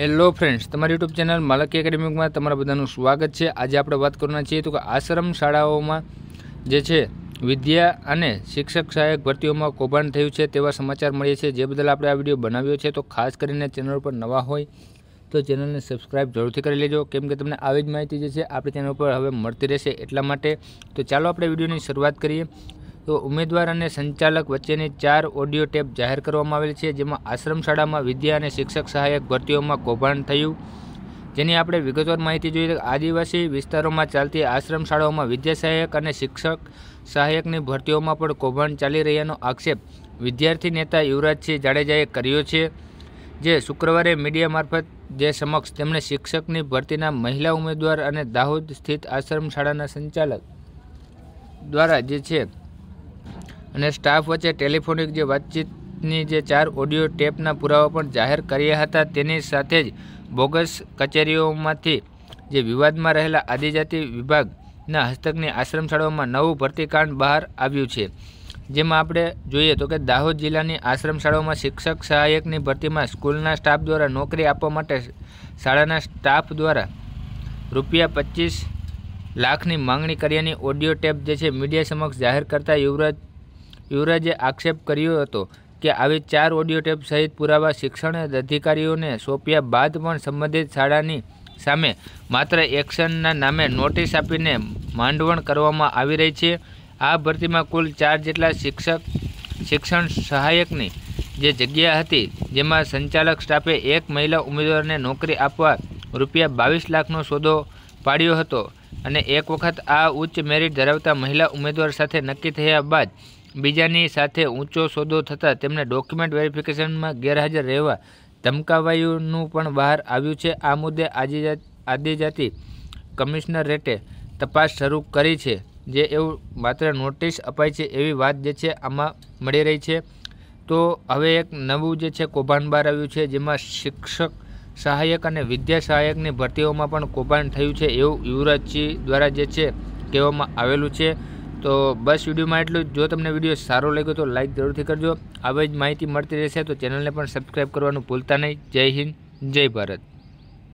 hello friends તમારી YouTube channel માલકી એકેડેમિકમાં તમારા બધાનું સ્વાગત છે આજે આપણે વાત કરવાના છીએ તો કે આશ્રમ શાળાઓમાં જે છે વિદ્યા અને શિક્ષક સહાયક ભરતીઓમાં કૌભાંડ થયું છે તેવા સમાચાર મળીએ છે જે બદલ આપણે આ વિડીયો બનાવ્યો છે તો ખાસ કરીને ચેનલ પર નવા હોય તો ચેનલને સબસ્ક્રાઇબ જરૂરથી કરી લેજો કેમ કે તમને આવી જ માહિતી જે છે આપણી ચેનલ પર હવે મળતી રહેશે એટલા માટે તો ચાલો આપણે વિડીયોની શરૂઆત કરીએ તો ઉમેદવાર અને સંચાલક વચ્ચેની ચાર ઓડિયો ટેપ જાહેર કરવામાં આવેલ છે જેમાં આશ્રમ શાળામાં વિદ્યા અને શિક્ષક સહાયક ભરતીઓમાં કૌભાંડ થયું જેની આપણે વિગતવાર માહિતી જોઈએ આદિવાસી વિસ્તારોમાં ચાલતી આશ્રમ શાળાઓમાં વિદ્યા સહાયક અને શિક્ષક સહાયકની ભરતીઓમાં પણ કૌભાંડ ચાલી રહ્યાનો આક્ષેપ વિદ્યાર્થી નેતા યુવરાજસિંહ જાડેજાએ કર્યો છે જે શુક્રવારે મીડિયા મારફત જે સમક્ષ તેમણે શિક્ષકની ભરતીના મહિલા ઉમેદવાર અને દાહોદ સ્થિત આશ્રમ શાળાના સંચાલક દ્વારા જે છે અને સ્ટાફ વચ્ચે ટેલિફોનિક જે વાતચીતની જે ચાર ઓડિયો ટેપના પુરાવા પણ જાહેર કર્યા હતા તેની સાથે જ બોગસ કચેરીઓમાંથી જે વિવાદમાં રહેલા આદિજાતિ વિભાગના હસ્તકની આશ્રમ શાળાઓમાં નવું ભરતીકાંડ બહાર આવ્યું છે જેમાં આપણે જોઈએ તો કે દાહોદ જિલ્લાની આશ્રમ શાળાઓમાં શિક્ષક સહાયકની ભરતીમાં સ્કૂલના સ્ટાફ દ્વારા નોકરી આપવા માટે શાળાના સ્ટાફ દ્વારા રૂપિયા પચીસ લાખની માંગણી કર્યાની ઓડિયો ટેપ જે છે મીડિયા સમક્ષ જાહેર કરતા યુવરાજ યુવરાજે આક્ષેપ કર્યો હતો કે આવી ચાર ઓડિયો ટેપ સહિત પુરાવા શિક્ષણ અધિકારીઓને સોંપ્યા બાદ પણ સંબંધિત શાળાની સામે માત્ર એક્શનના નામે નોટિસ આપીને માંડવણ કરવામાં આવી રહી છે આ ભરતીમાં કુલ ચાર જેટલા શિક્ષક શિક્ષણ સહાયકની જે જગ્યા હતી જેમાં સંચાલક સ્ટાફે એક મહિલા ઉમેદવારને નોકરી આપવા રૂપિયા બાવીસ લાખનો સોદો પાડ્યો હતો અને એક વખત આ ઉચ્ચ મેરિટ ધરાવતા મહિલા ઉમેદવાર સાથે નક્કી થયા બાદ બીજાની સાથે ઊંચો સોદો થતાં તેમને ડોક્યુમેન્ટ વેરિફિકેશનમાં ગેરહાજર રહેવા ધમકાવાયુંનું પણ બહાર આવ્યું છે આ મુદ્દે આદિજાતિ કમિશનર રેટે તપાસ શરૂ કરી છે જે એવું માત્ર નોટિસ અપાય છે એવી વાત જે છે આમાં મળી રહી છે તો હવે એક નવું જે છે કૌભાંડ બહાર આવ્યું છે જેમાં શિક્ષક સહાયક અને વિદ્યા સહાયકની ભરતીઓમાં પણ કૌભાંડ થયું છે એવું યુવરાજસિંહ દ્વારા જે છે કહેવામાં આવેલું છે તો બસ વિડીયોમાં એટલું જો તમને વિડીયો સારો લાગ્યો તો લાઇક જરૂરથી કરજો આવી જ માહિતી મળતી રહેશે તો ચેનલને પણ સબસ્ક્રાઈબ કરવાનું ભૂલતા નહીં જય હિન્દ જય ભારત